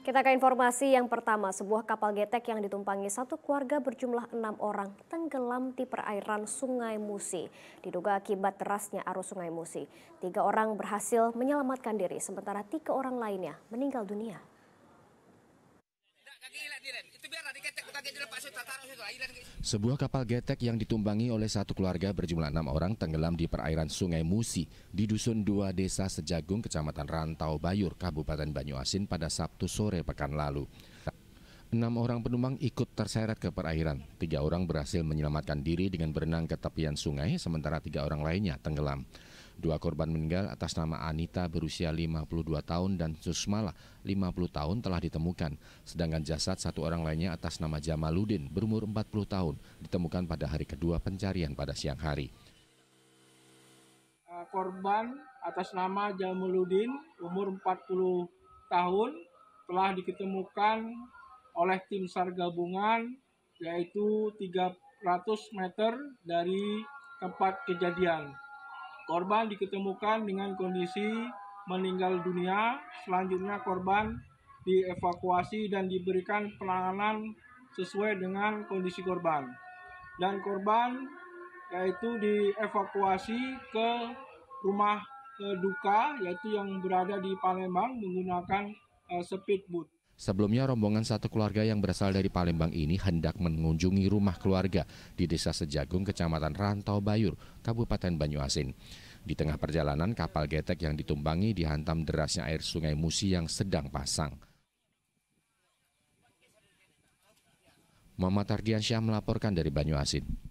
Kita ke informasi yang pertama, sebuah kapal getek yang ditumpangi satu keluarga berjumlah enam orang tenggelam di perairan Sungai Musi. Diduga akibat derasnya arus Sungai Musi. Tiga orang berhasil menyelamatkan diri, sementara tiga orang lainnya meninggal dunia. Gitu. Sebuah kapal getek yang ditumbangi oleh satu keluarga berjumlah enam orang tenggelam di perairan Sungai Musi di Dusun Dua Desa Sejagung, Kecamatan Rantau Bayur, Kabupaten Banyuasin pada Sabtu sore pekan lalu. Enam orang penumpang ikut terseret ke perairan. Tiga orang berhasil menyelamatkan diri dengan berenang ke tepian sungai, sementara tiga orang lainnya tenggelam. Dua korban meninggal atas nama Anita berusia 52 tahun dan Susmala 50 tahun telah ditemukan. Sedangkan jasad satu orang lainnya atas nama Jamaludin berumur 40 tahun ditemukan pada hari kedua pencarian pada siang hari. Eh, korban atas nama Jamaludin umur 40 tahun telah diketemukan oleh tim SAR gabungan yaitu 300 meter dari tempat kejadian. Korban diketemukan dengan kondisi meninggal dunia. Selanjutnya korban dievakuasi dan diberikan penanganan sesuai dengan kondisi korban. Dan korban yaitu dievakuasi ke rumah eh, duka yaitu yang berada di Palembang menggunakan eh, speedboat. Sebelumnya rombongan satu keluarga yang berasal dari Palembang ini hendak mengunjungi rumah keluarga di Desa Sejagung, Kecamatan Rantau Bayur, Kabupaten Banyuasin. Di tengah perjalanan, kapal getek yang ditumpangi dihantam derasnya air sungai Musi yang sedang pasang. Mama Tardiansyah melaporkan dari Banyuasin.